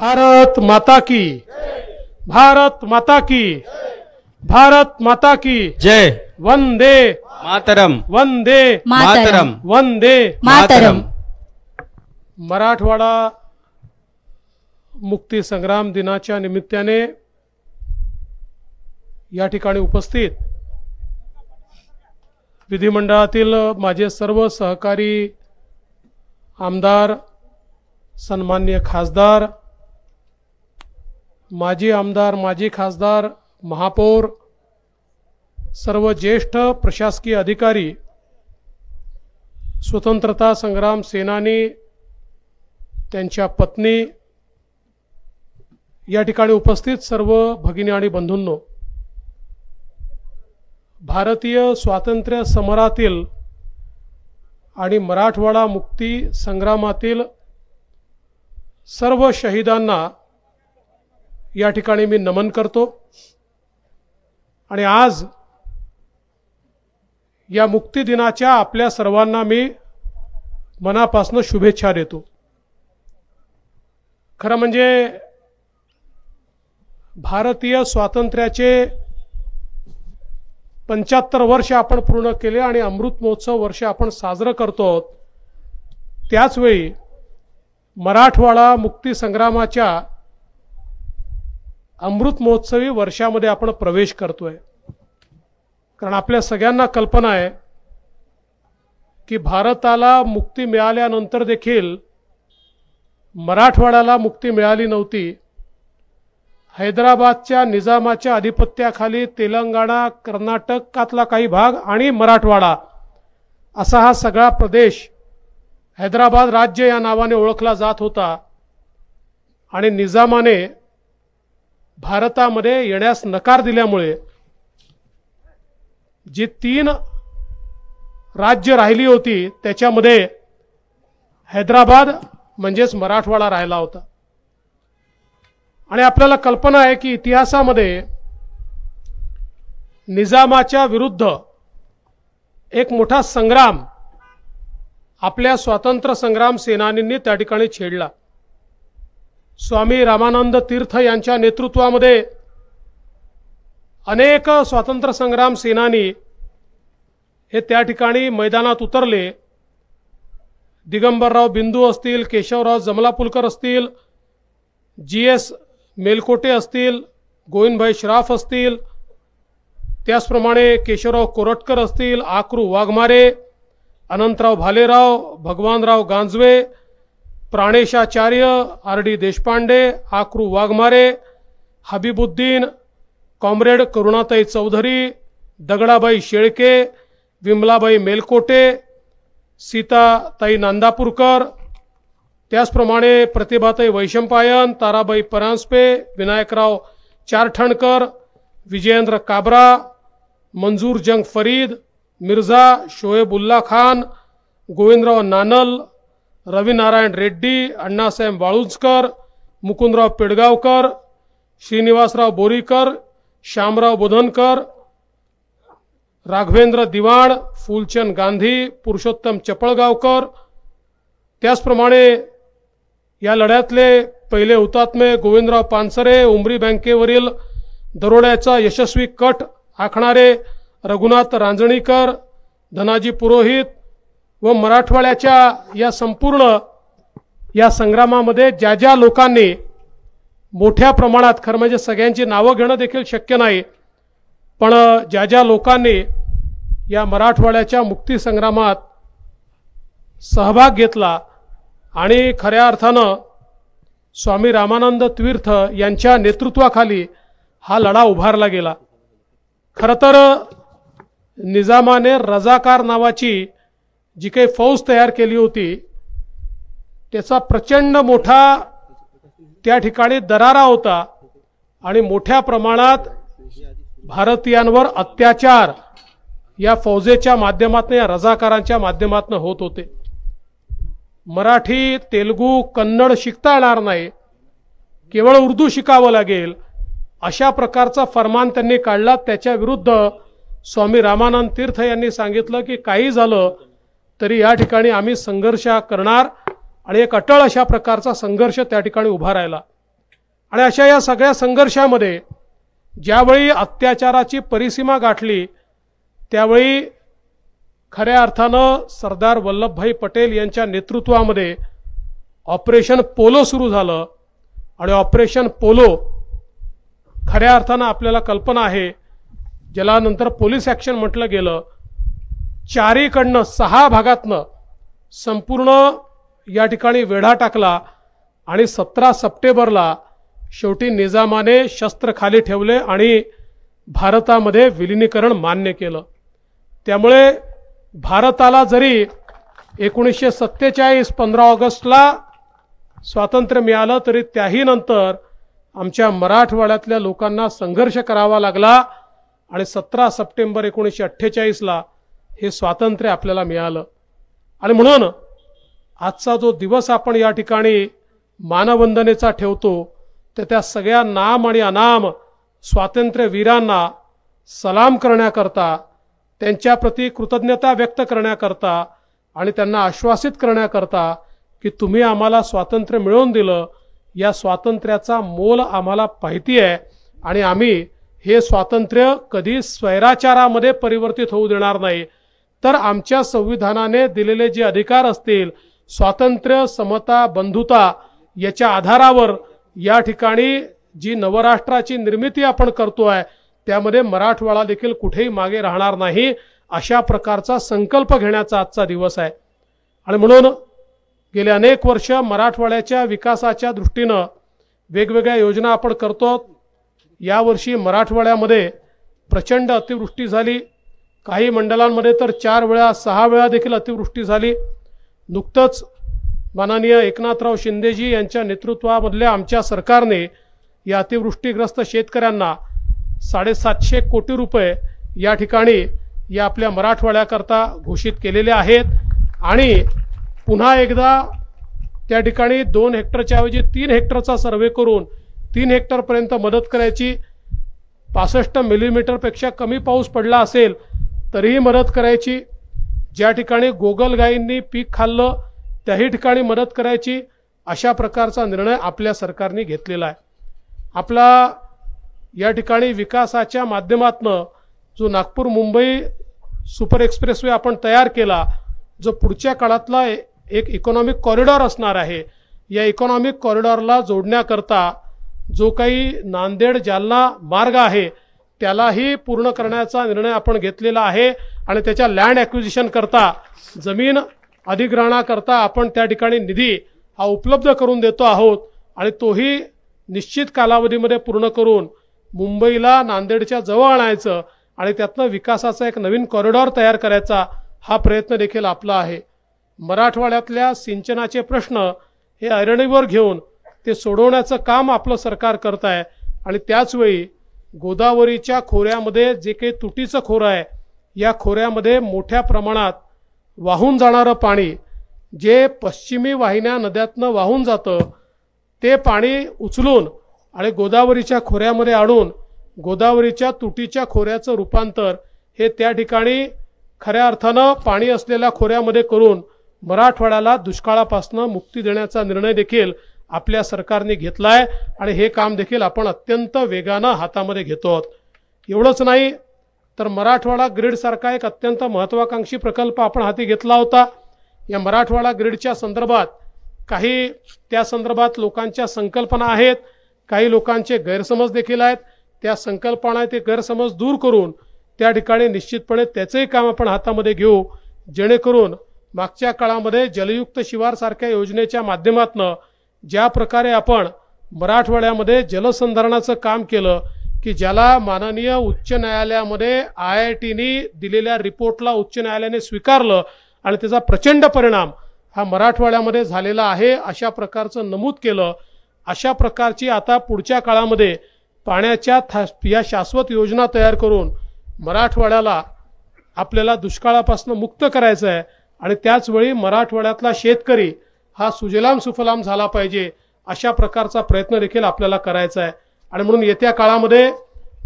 भारत माता की भारत माता की भारत माता की जय वंदे मातरम वंदे मातरम वंदे मातरम मराठवाडा मुक्ती संग्राम दिनाच्या निमित्ताने या ठिकाणी उपस्थित विधिमंडळातील माझे सर्व सहकारी आमदार सन्मान्य खासदार माजी आमदार माजी खासदार महापौर सर्व ज्येष्ठ प्रशासकीय अधिकारी स्वतंत्रता संग्राम सेनानी त्यांच्या पत्नी या ठिकाणी उपस्थित सर्व भगिनी आणि बंधूंनो भारतीय स्वातंत्र्य समरातील आणि मराठवाडा मुक्ती संग्रामातील सर्व शहीदांना या ठिकाणी मी नमन करतो आणि आज या मुक्तिदिनाच्या आपल्या सर्वांना मी मनापासून शुभेच्छा देतो खरं म्हणजे भारतीय स्वातंत्र्याचे पंच्याहत्तर वर्ष आपण पूर्ण केले आणि अमृत महोत्सव वर्ष आपण साजरं करतो त्याचवेळी मराठवाडा मुक्तीसंग्रामाच्या अमृत महोत्सवी वर्षामध्ये आपण प्रवेश करतोय कारण आपल्या सगळ्यांना कल्पना आहे की भारताला मुक्ती मिळाल्यानंतर देखील मराठवाड्याला मुक्ती मिळाली नव्हती हैदराबादच्या निजामाच्या आधिपत्याखाली तेलंगणा कर्नाटकातला काही भाग आणि मराठवाडा असा हा सगळा प्रदेश हैदराबाद राज्य या नावाने ओळखला जात होता आणि निजामाने भारतामध्ये येण्यास नकार दिल्यामुळे जी तीन राज्य राहिली होती त्याच्यामध्ये हैदराबाद म्हणजेच मराठवाडा राहिला होता आणि आपल्याला कल्पना आहे की इतिहासामध्ये निजामाच्या विरुद्ध एक मोठा संग्राम आपल्या स्वातंत्र्य संग्राम सेनानींनी त्या ठिकाणी छेडला स्वामी रामानंद तीर्थ यांच्या नेतृत्वामध्ये अनेक स्वातंत्र्य संग्राम सेनानी हे त्या ठिकाणी मैदानात उतरले दिगंबरराव बिंदू असतील केशवराव जमलापुलकर असतील जी एस मेलकोटे असतील गोविंदभाई श्राफ असतील त्याचप्रमाणे केशवराव कोरटकर असतील Akru Waghmare Anantrao Bhalerao Bhagwanrao Ganjawe Praneshacharya R D Deshpande Akru Waghmare Habibuddin comrade Karunatai Chaudhari Dagdabai Shelke Vimalabai Melkote Sitatai Nandapurkar त्याचप्रमाणे प्रतिभाताई वैशंपायन ताराबाई परांजपे विनायकराव चारठणकर विजयेंद्र काबरा मंजूर जंग फरीद मिर्झा उल्ला खान गोविंदराव नानल रविनारायण रेड्डी अण्णासाहेब वाळुंजकर मुकुंदराव पेडगावकर श्रीनिवासराव बोरीकर श्यामराव बोधनकर राघवेंद्र दिवाण फुलचंद गांधी पुरुषोत्तम चपळगावकर त्याचप्रमाणे या लढ्यातले पहिले हुतात्मे गोविंदराव पानसरे उमरी बँकेवरील दरोड्याचा यशस्वी कट आखणारे रघुनाथ रांजणीकर धनाजी पुरोहित व मराठवाड्याच्या या संपूर्ण या संग्रामामध्ये ज्या ज्या लोकांनी मोठ्या प्रमाणात खरं म्हणजे सगळ्यांची नावं घेणं देखील शक्य नाही पण ज्या ज्या लोकांनी या मराठवाड्याच्या मुक्तीसंग्रामात सहभाग घेतला आणि खऱ्या अर्थानं स्वामी रामानंद तीर्थ यांच्या नेतृत्वाखाली हा लढा उभारला गेला खरं तर निजामाने रजाकार नावाची जी काही फौज तयार केली होती त्याचा प्रचंड मोठा त्या ठिकाणी दरारा होता आणि मोठ्या प्रमाणात भारतीयांवर अत्याचार या फौजेच्या माध्यमातून या रजाकारांच्या माध्यमातून होत होते मराठी तेलगू कन्नड शिकता येणार नाही केवळ उर्दू शिकावं लागेल अशा प्रकारचा फरमान त्यांनी काढला त्याच्या विरुद्ध स्वामी रामानंद तीर्थ यांनी सांगितलं की काही झालं तरी या ठिकाणी आम्ही संघर्ष करणार आणि एक अटळ अशा प्रकारचा संघर्ष त्या ठिकाणी उभा राहिला आणि अशा या सगळ्या संघर्षामध्ये ज्यावेळी अत्याचाराची परिसीमा गाठली त्यावेळी खऱ्या अर्थानं सरदार वल्लभभाई पटेल यांच्या नेतृत्वामध्ये ऑपरेशन पोलो सुरू झालं आणि ऑपरेशन पोलो खऱ्या अर्थानं आपल्याला कल्पना आहे ज्याला नंतर पोलीस ॲक्शन म्हटलं गेलं चारीकडनं सहा भागातनं संपूर्ण या ठिकाणी वेढा टाकला आणि सतरा सप्टेंबरला शेवटी निजामाने शस्त्र खाली ठेवले आणि भारतामध्ये विलिनीकरण मान्य केलं त्यामुळे भारताला जरी एकोणीसशे सत्तेचाळीस पंधरा ऑगस्टला स्वातंत्र्य मिळालं तरी त्याही नंतर आमच्या मराठवाड्यातल्या लोकांना संघर्ष करावा लागला आणि सतरा सप्टेंबर एकोणीसशे अठ्ठेचाळीसला हे स्वातंत्र्य आपल्याला मिळालं आणि म्हणून आजचा जो दिवस आपण या ठिकाणी मानवंदनेचा ठेवतो तर त्या सगळ्या नाम आणि अनाम स्वातंत्र्यवीरांना सलाम करण्याकरता त्यांच्याप्रती कृतज्ञता व्यक्त करण्याकरता आणि त्यांना आश्वासित करण्याकरता की तुम्ही आम्हाला स्वातंत्र्य मिळवून दिलं या स्वातंत्र्याचा मोल आम्हाला माहिती आहे आणि आम्ही हे स्वातंत्र्य कधी स्वैराचारामध्ये परिवर्तित होऊ देणार नाही तर आमच्या संविधानाने दिलेले जे अधिकार असतील स्वातंत्र्य समता बंधुता याच्या आधारावर या ठिकाणी जी नवराष्ट्राची निर्मिती आपण करतो आहे त्यामध्ये मराठवाडा देखील कुठेही मागे राहणार नाही अशा प्रकारचा संकल्प घेण्याचा आजचा दिवस आहे आणि म्हणून गेले अनेक वर्ष मराठवाड्याच्या विकासाच्या दृष्टीनं वेगवेगळ्या योजना आपण करतो यावर्षी मराठवाड्यामध्ये प्रचंड अतिवृष्टी झाली काही मंडळांमध्ये तर चार वेळा सहा वेळा देखील अतिवृष्टी झाली नुकतंच माननीय एकनाथराव शिंदेजी यांच्या नेतृत्वामधल्या आमच्या सरकारने या अतिवृष्टीग्रस्त शेतकऱ्यांना साडेसातशे कोटी रुपये या ठिकाणी या आपल्या मराठवाड्याकरता घोषित केलेले आहेत आणि पुन्हा एकदा त्या ठिकाणी दोन हेक्टरच्या ऐवजी तीन हेक्टरचा सर्वे करून तीन हेक्टरपर्यंत मदत करायची पासष्ट मिलीमीटरपेक्षा कमी पाऊस पडला असेल तरीही मदत करायची ज्या ठिकाणी गोगलगाईंनी पीक खाल्लं त्याही ठिकाणी मदत करायची अशा प्रकारचा निर्णय आपल्या सरकारने घेतलेला आहे आपला या ठिकाणी विकासाच्या माध्यमातनं जो नागपूर मुंबई सुपर एक्सप्रेसवे आपण तयार केला जो पुढच्या काळातला एक इकॉनॉमिक कॉरिडॉर असणार आहे या इकॉनॉमिक कॉरिडॉरला जोडण्याकरता जो काही नांदेड जालना मार्ग आहे त्यालाही पूर्ण करण्याचा निर्णय आपण घेतलेला आहे आणि त्याच्या लँड ॲक्विजिशन करता जमीन अधिग्रहणाकरता आपण त्या ठिकाणी निधी हा उपलब्ध करून देतो आहोत आणि तोही निश्चित कालावधीमध्ये पूर्ण करून मुंबईला नांदेडच्या जवळ आणायचं आणि त्यातनं विकासाचा एक नवीन कॉरिडॉर तयार करायचा हा प्रयत्न देखील आपला आहे मराठवाड्यातल्या सिंचनाचे प्रश्न हे ऐरणीवर घेऊन ते सोडवण्याचं काम आपलं सरकार करत आहे आणि त्याचवेळी गोदावरीच्या खोऱ्यामध्ये जे काही तुटीचं खोरं आहे या खोऱ्यामध्ये मोठ्या प्रमाणात वाहून जाणारं पाणी जे पश्चिमी वाहिन्या नद्यातनं वाहून जातं ते पाणी उचलून आणि गोदावरीच्या खोऱ्यामध्ये आणून गोदावरीच्या तुटीच्या खोऱ्याचं रूपांतर हे त्या ठिकाणी खऱ्या अर्थानं पाणी असलेल्या खोऱ्यामध्ये करून मराठवाड्याला दुष्काळापासून मुक्ती देण्याचा निर्णय देखील आपल्या सरकारने घेतला आहे आणि हे काम देखील आपण अत्यंत वेगानं हातामध्ये घेतो आहोत एवढंच नाही तर मराठवाडा ग्रीडसारखा एक अत्यंत महत्त्वाकांक्षी प्रकल्प आपण हाती घेतला होता या मराठवाडा ग्रीडच्या संदर्भात काही त्या संदर्भात लोकांच्या संकल्पना आहेत काही लोकांचे गैरसमज देखील आहेत त्या संकल्पना ते गैरसमज दूर करून त्या ठिकाणी निश्चितपणे त्याचंही काम आपण हातामध्ये घेऊ जेणेकरून मागच्या काळामध्ये जलयुक्त शिवारसारख्या योजनेच्या माध्यमातून ज्या प्रकारे आपण मराठवाड्यामध्ये जलसंधारणाचं काम केलं की ज्याला माननीय उच्च न्यायालयामध्ये आय आय टीनी दिलेल्या रिपोर्टला उच्च न्यायालयाने स्वीकारलं आणि त्याचा प्रचंड परिणाम हा मराठवाड्यामध्ये झालेला आहे अशा प्रकारचं नमूद केलं अशा प्रकारची आता पुढच्या काळामध्ये पाण्याच्या या शाश्वत योजना तयार करून मराठवाड्याला आपल्याला दुष्काळापासून मुक्त करायचं आहे आणि त्याचवेळी मराठवाड्यातला शेतकरी हा सुजलाम सुफलाम झाला पाहिजे अशा प्रकारचा प्रयत्न देखील आपल्याला करायचा आहे आणि म्हणून येत्या काळामध्ये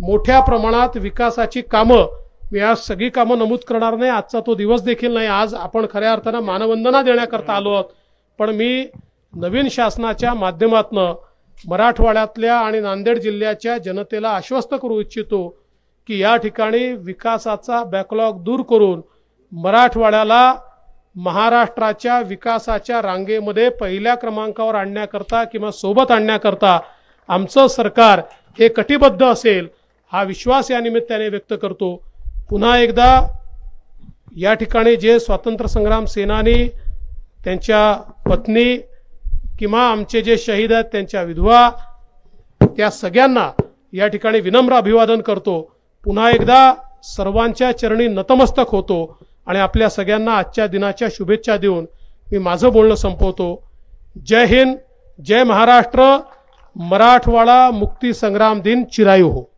मोठ्या प्रमाणात विकासाची कामं मी आज सगळी कामं नमूद करणार नाही आजचा तो दिवस देखील नाही आज आपण खऱ्या अर्थानं मानवंदना देण्याकरता आलो आहोत पण मी नवीन शासनाच्या माध्यमातनं मराठवाड्यातल्या आणि नांदेड जिल्ह्याच्या जनतेला आश्वस्त करू इच्छितो की या ठिकाणी विकासाचा बॅकलॉग दूर करून मराठवाड्याला महाराष्ट्राच्या विकासाच्या रांगेमध्ये पहिल्या क्रमांकावर आणण्याकरता किंवा सोबत आणण्याकरता आमचं सरकार हे कटिबद्ध असेल हा विश्वास या निमित्ताने व्यक्त करतो पुन्हा एकदा या ठिकाणी जे स्वातंत्र्य संग्राम सेनानी त्यांच्या पत्नी किंवा आमचे जे शहीद आहेत त्यांच्या विधवा त्या सगळ्यांना या ठिकाणी विनम्र अभिवादन करतो पुन्हा एकदा सर्वांच्या चरणी नतमस्तक होतो आणि आपल्या सगळ्यांना आजच्या दिनाच्या शुभेच्छा देऊन मी माझं बोलणं संपवतो जय हिंद जय महाराष्ट्र मराठवाडा मुक्ती संग्राम दिन चिरायू हो